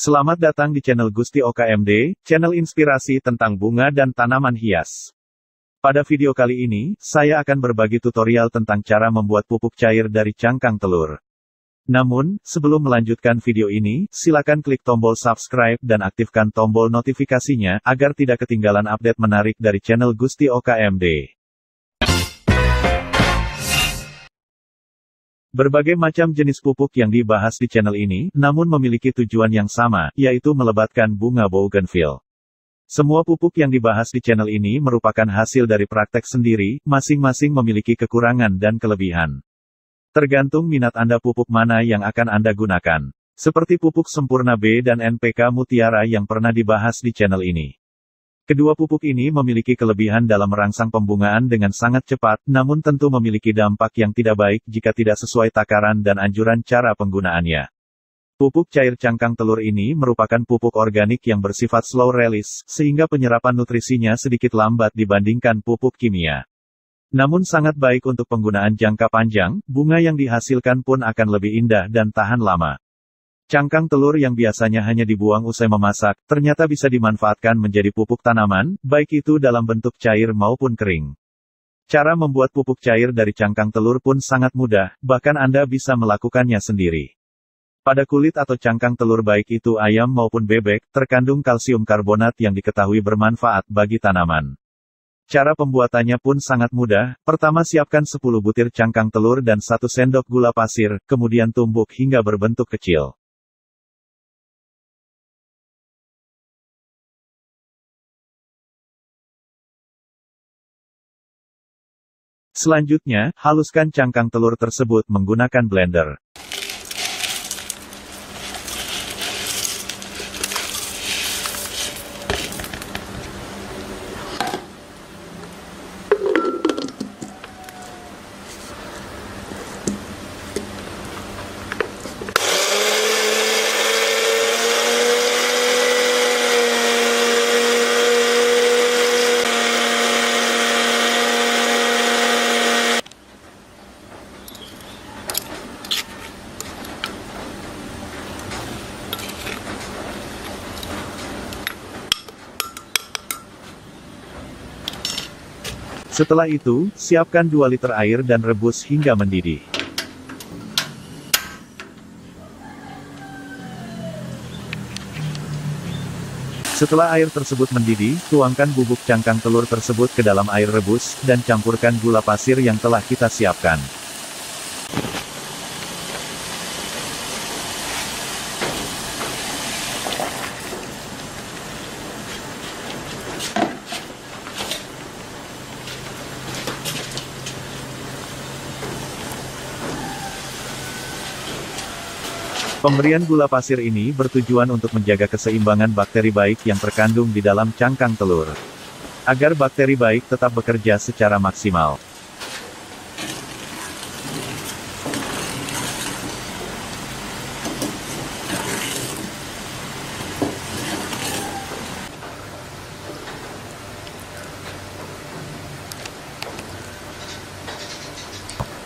Selamat datang di channel Gusti OKMD, channel inspirasi tentang bunga dan tanaman hias. Pada video kali ini, saya akan berbagi tutorial tentang cara membuat pupuk cair dari cangkang telur. Namun, sebelum melanjutkan video ini, silakan klik tombol subscribe dan aktifkan tombol notifikasinya, agar tidak ketinggalan update menarik dari channel Gusti OKMD. Berbagai macam jenis pupuk yang dibahas di channel ini, namun memiliki tujuan yang sama, yaitu melebatkan bunga bougainville. Semua pupuk yang dibahas di channel ini merupakan hasil dari praktek sendiri, masing-masing memiliki kekurangan dan kelebihan. Tergantung minat Anda pupuk mana yang akan Anda gunakan. Seperti pupuk sempurna B dan NPK mutiara yang pernah dibahas di channel ini. Kedua pupuk ini memiliki kelebihan dalam merangsang pembungaan dengan sangat cepat, namun tentu memiliki dampak yang tidak baik jika tidak sesuai takaran dan anjuran cara penggunaannya. Pupuk cair cangkang telur ini merupakan pupuk organik yang bersifat slow release, sehingga penyerapan nutrisinya sedikit lambat dibandingkan pupuk kimia. Namun sangat baik untuk penggunaan jangka panjang, bunga yang dihasilkan pun akan lebih indah dan tahan lama. Cangkang telur yang biasanya hanya dibuang usai memasak, ternyata bisa dimanfaatkan menjadi pupuk tanaman, baik itu dalam bentuk cair maupun kering. Cara membuat pupuk cair dari cangkang telur pun sangat mudah, bahkan Anda bisa melakukannya sendiri. Pada kulit atau cangkang telur baik itu ayam maupun bebek, terkandung kalsium karbonat yang diketahui bermanfaat bagi tanaman. Cara pembuatannya pun sangat mudah, pertama siapkan 10 butir cangkang telur dan 1 sendok gula pasir, kemudian tumbuk hingga berbentuk kecil. Selanjutnya, haluskan cangkang telur tersebut menggunakan blender. Setelah itu, siapkan 2 liter air dan rebus hingga mendidih. Setelah air tersebut mendidih, tuangkan bubuk cangkang telur tersebut ke dalam air rebus, dan campurkan gula pasir yang telah kita siapkan. Pemberian gula pasir ini bertujuan untuk menjaga keseimbangan bakteri baik yang terkandung di dalam cangkang telur. Agar bakteri baik tetap bekerja secara maksimal.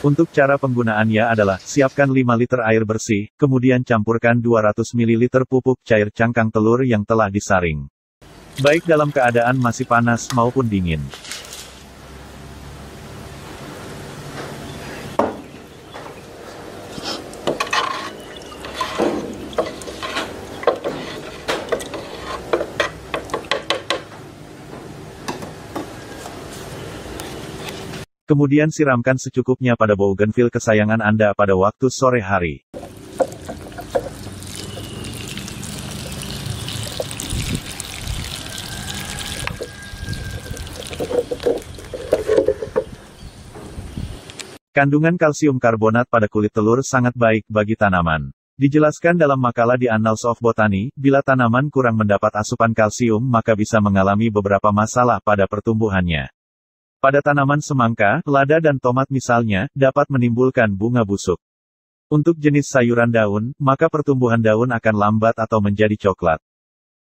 Untuk cara penggunaannya adalah, siapkan 5 liter air bersih, kemudian campurkan 200 ml pupuk cair cangkang telur yang telah disaring. Baik dalam keadaan masih panas maupun dingin. Kemudian siramkan secukupnya pada bougainville kesayangan Anda pada waktu sore hari. Kandungan kalsium karbonat pada kulit telur sangat baik bagi tanaman. Dijelaskan dalam makalah di Annals of Botany, bila tanaman kurang mendapat asupan kalsium maka bisa mengalami beberapa masalah pada pertumbuhannya. Pada tanaman semangka, lada dan tomat misalnya, dapat menimbulkan bunga busuk. Untuk jenis sayuran daun, maka pertumbuhan daun akan lambat atau menjadi coklat.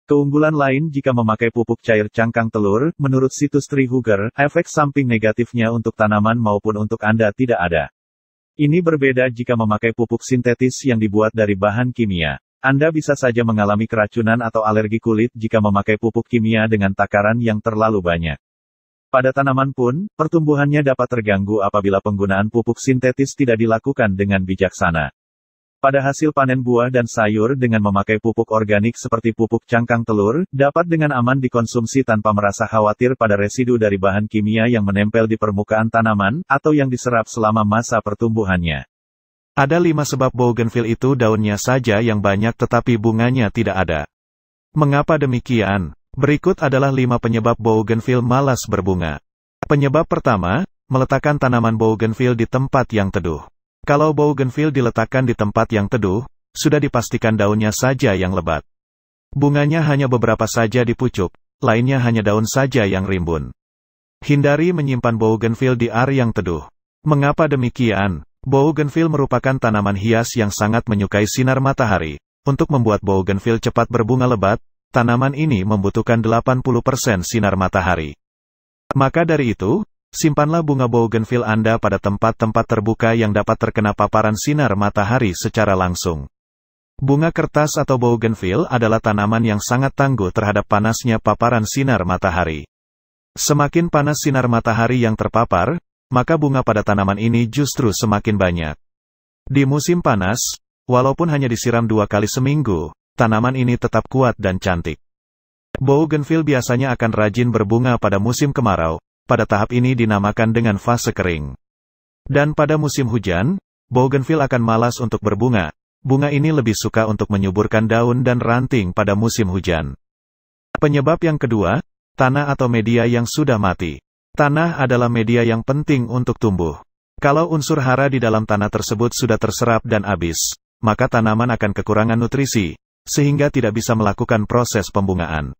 Keunggulan lain jika memakai pupuk cair cangkang telur, menurut situs Trihuger, efek samping negatifnya untuk tanaman maupun untuk Anda tidak ada. Ini berbeda jika memakai pupuk sintetis yang dibuat dari bahan kimia. Anda bisa saja mengalami keracunan atau alergi kulit jika memakai pupuk kimia dengan takaran yang terlalu banyak. Pada tanaman pun, pertumbuhannya dapat terganggu apabila penggunaan pupuk sintetis tidak dilakukan dengan bijaksana. Pada hasil panen buah dan sayur dengan memakai pupuk organik seperti pupuk cangkang telur, dapat dengan aman dikonsumsi tanpa merasa khawatir pada residu dari bahan kimia yang menempel di permukaan tanaman, atau yang diserap selama masa pertumbuhannya. Ada lima sebab bougainville itu daunnya saja yang banyak tetapi bunganya tidak ada. Mengapa demikian? Berikut adalah 5 penyebab bougainville malas berbunga. Penyebab pertama, meletakkan tanaman bougainville di tempat yang teduh. Kalau bougainville diletakkan di tempat yang teduh, sudah dipastikan daunnya saja yang lebat. Bunganya hanya beberapa saja dipucuk, lainnya hanya daun saja yang rimbun. Hindari menyimpan bougainville di area yang teduh. Mengapa demikian? Bougainville merupakan tanaman hias yang sangat menyukai sinar matahari. Untuk membuat bougainville cepat berbunga lebat, tanaman ini membutuhkan 80% sinar matahari. Maka dari itu, simpanlah bunga bougainville Anda pada tempat-tempat terbuka yang dapat terkena paparan sinar matahari secara langsung. Bunga kertas atau bougainville adalah tanaman yang sangat tangguh terhadap panasnya paparan sinar matahari. Semakin panas sinar matahari yang terpapar, maka bunga pada tanaman ini justru semakin banyak. Di musim panas, walaupun hanya disiram dua kali seminggu, tanaman ini tetap kuat dan cantik. Bougainville biasanya akan rajin berbunga pada musim kemarau, pada tahap ini dinamakan dengan fase kering. Dan pada musim hujan, Bougainville akan malas untuk berbunga, bunga ini lebih suka untuk menyuburkan daun dan ranting pada musim hujan. Penyebab yang kedua, tanah atau media yang sudah mati. Tanah adalah media yang penting untuk tumbuh. Kalau unsur hara di dalam tanah tersebut sudah terserap dan habis, maka tanaman akan kekurangan nutrisi, sehingga tidak bisa melakukan proses pembungaan.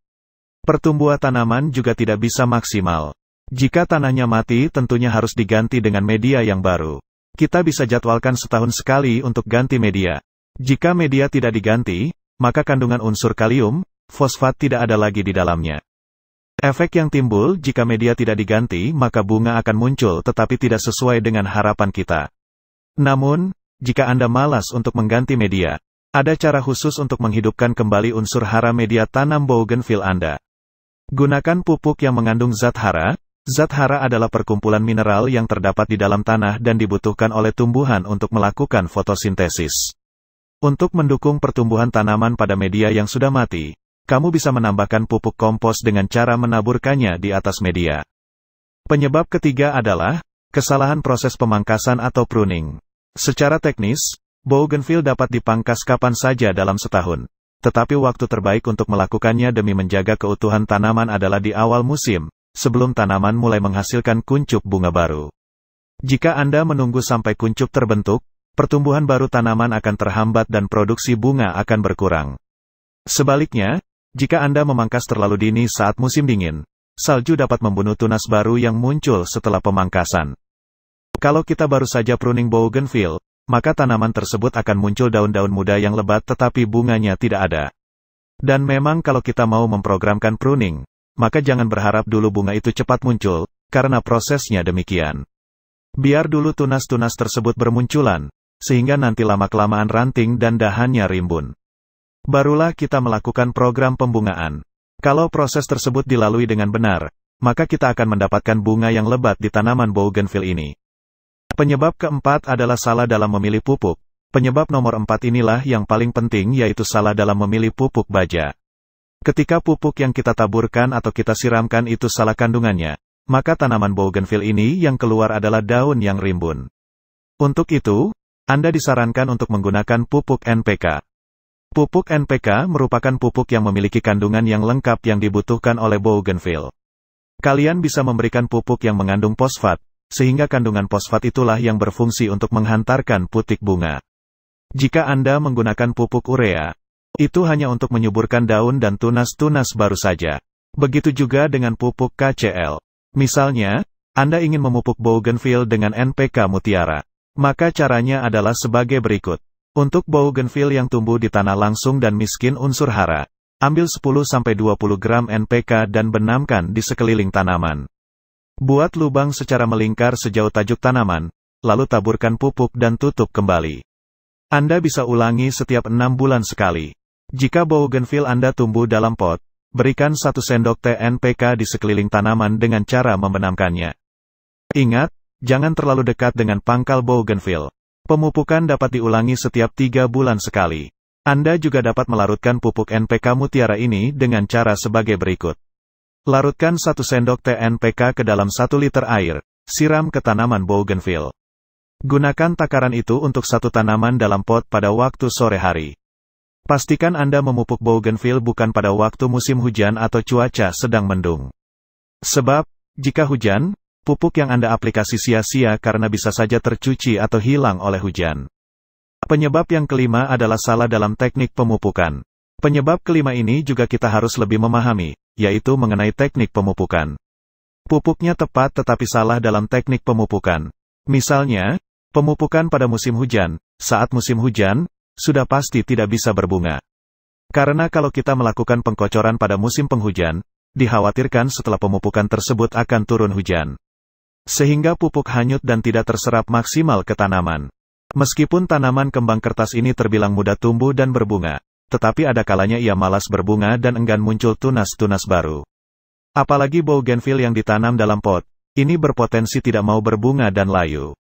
Pertumbuhan tanaman juga tidak bisa maksimal. Jika tanahnya mati tentunya harus diganti dengan media yang baru. Kita bisa jadwalkan setahun sekali untuk ganti media. Jika media tidak diganti, maka kandungan unsur kalium, fosfat tidak ada lagi di dalamnya. Efek yang timbul jika media tidak diganti maka bunga akan muncul tetapi tidak sesuai dengan harapan kita. Namun, jika Anda malas untuk mengganti media, ada cara khusus untuk menghidupkan kembali unsur hara media tanam bougainville Anda. Gunakan pupuk yang mengandung zat hara. Zat hara adalah perkumpulan mineral yang terdapat di dalam tanah dan dibutuhkan oleh tumbuhan untuk melakukan fotosintesis. Untuk mendukung pertumbuhan tanaman pada media yang sudah mati, kamu bisa menambahkan pupuk kompos dengan cara menaburkannya di atas media. Penyebab ketiga adalah kesalahan proses pemangkasan atau pruning. Secara teknis, Bougainville dapat dipangkas kapan saja dalam setahun. Tetapi waktu terbaik untuk melakukannya demi menjaga keutuhan tanaman adalah di awal musim, sebelum tanaman mulai menghasilkan kuncup bunga baru. Jika Anda menunggu sampai kuncup terbentuk, pertumbuhan baru tanaman akan terhambat dan produksi bunga akan berkurang. Sebaliknya, jika Anda memangkas terlalu dini saat musim dingin, salju dapat membunuh tunas baru yang muncul setelah pemangkasan. Kalau kita baru saja pruning bougainville, maka tanaman tersebut akan muncul daun-daun muda yang lebat tetapi bunganya tidak ada. Dan memang kalau kita mau memprogramkan pruning, maka jangan berharap dulu bunga itu cepat muncul, karena prosesnya demikian. Biar dulu tunas-tunas tersebut bermunculan, sehingga nanti lama-kelamaan ranting dan dahannya rimbun. Barulah kita melakukan program pembungaan. Kalau proses tersebut dilalui dengan benar, maka kita akan mendapatkan bunga yang lebat di tanaman bougainville ini. Penyebab keempat adalah salah dalam memilih pupuk. Penyebab nomor empat inilah yang paling penting yaitu salah dalam memilih pupuk baja. Ketika pupuk yang kita taburkan atau kita siramkan itu salah kandungannya, maka tanaman bougainville ini yang keluar adalah daun yang rimbun. Untuk itu, Anda disarankan untuk menggunakan pupuk NPK. Pupuk NPK merupakan pupuk yang memiliki kandungan yang lengkap yang dibutuhkan oleh bougainville. Kalian bisa memberikan pupuk yang mengandung fosfat, sehingga kandungan fosfat itulah yang berfungsi untuk menghantarkan putik bunga. Jika Anda menggunakan pupuk urea, itu hanya untuk menyuburkan daun dan tunas-tunas baru saja. Begitu juga dengan pupuk KCL. Misalnya, Anda ingin memupuk bougainville dengan NPK mutiara. Maka caranya adalah sebagai berikut. Untuk bougainville yang tumbuh di tanah langsung dan miskin unsur hara, ambil 10-20 gram NPK dan benamkan di sekeliling tanaman. Buat lubang secara melingkar sejauh tajuk tanaman, lalu taburkan pupuk dan tutup kembali. Anda bisa ulangi setiap enam bulan sekali. Jika bougainville Anda tumbuh dalam pot, berikan satu sendok TNPK di sekeliling tanaman dengan cara membenamkannya. Ingat, jangan terlalu dekat dengan pangkal bougainville. Pemupukan dapat diulangi setiap tiga bulan sekali. Anda juga dapat melarutkan pupuk NPK mutiara ini dengan cara sebagai berikut. Larutkan 1 sendok TNPK ke dalam 1 liter air, siram ke tanaman bougainville. Gunakan takaran itu untuk satu tanaman dalam pot pada waktu sore hari. Pastikan Anda memupuk bougainville bukan pada waktu musim hujan atau cuaca sedang mendung. Sebab, jika hujan, pupuk yang Anda aplikasi sia-sia karena bisa saja tercuci atau hilang oleh hujan. Penyebab yang kelima adalah salah dalam teknik pemupukan. Penyebab kelima ini juga kita harus lebih memahami, yaitu mengenai teknik pemupukan. Pupuknya tepat tetapi salah dalam teknik pemupukan. Misalnya, pemupukan pada musim hujan, saat musim hujan, sudah pasti tidak bisa berbunga. Karena kalau kita melakukan pengkocoran pada musim penghujan, dikhawatirkan setelah pemupukan tersebut akan turun hujan. Sehingga pupuk hanyut dan tidak terserap maksimal ke tanaman. Meskipun tanaman kembang kertas ini terbilang mudah tumbuh dan berbunga, tetapi ada kalanya ia malas berbunga dan enggan muncul tunas-tunas baru. Apalagi bougainville yang ditanam dalam pot, ini berpotensi tidak mau berbunga dan layu.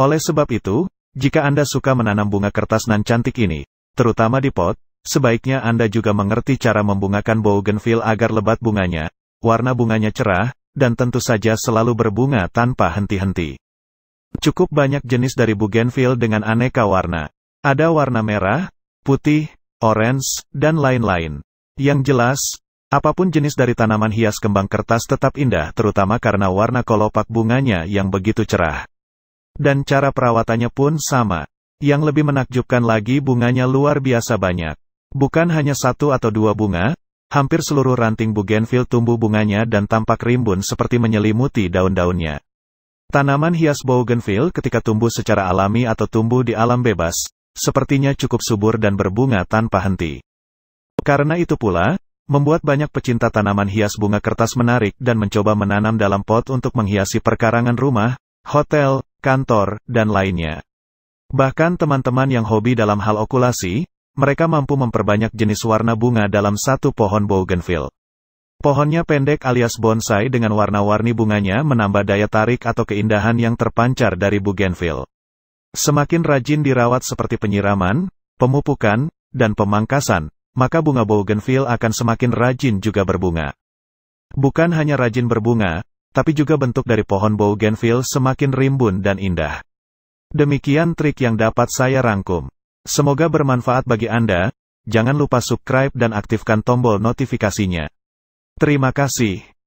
Oleh sebab itu, jika Anda suka menanam bunga kertas nan cantik ini, terutama di pot, sebaiknya Anda juga mengerti cara membungakan bougainville agar lebat bunganya, warna bunganya cerah, dan tentu saja selalu berbunga tanpa henti-henti. Cukup banyak jenis dari bougainville dengan aneka warna. Ada warna merah, putih, orange, dan lain-lain. Yang jelas, apapun jenis dari tanaman hias kembang kertas tetap indah terutama karena warna kolopak bunganya yang begitu cerah. Dan cara perawatannya pun sama. Yang lebih menakjubkan lagi bunganya luar biasa banyak. Bukan hanya satu atau dua bunga, hampir seluruh ranting bougainville tumbuh bunganya dan tampak rimbun seperti menyelimuti daun-daunnya. Tanaman hias bougainville ketika tumbuh secara alami atau tumbuh di alam bebas, sepertinya cukup subur dan berbunga tanpa henti. Karena itu pula, membuat banyak pecinta tanaman hias bunga kertas menarik dan mencoba menanam dalam pot untuk menghiasi perkarangan rumah, hotel, kantor, dan lainnya. Bahkan teman-teman yang hobi dalam hal okulasi, mereka mampu memperbanyak jenis warna bunga dalam satu pohon bougainville. Pohonnya pendek alias bonsai dengan warna-warni bunganya menambah daya tarik atau keindahan yang terpancar dari bougainville. Semakin rajin dirawat seperti penyiraman, pemupukan, dan pemangkasan, maka bunga bougainville akan semakin rajin juga berbunga. Bukan hanya rajin berbunga, tapi juga bentuk dari pohon bougainville semakin rimbun dan indah. Demikian trik yang dapat saya rangkum. Semoga bermanfaat bagi Anda, jangan lupa subscribe dan aktifkan tombol notifikasinya. Terima kasih.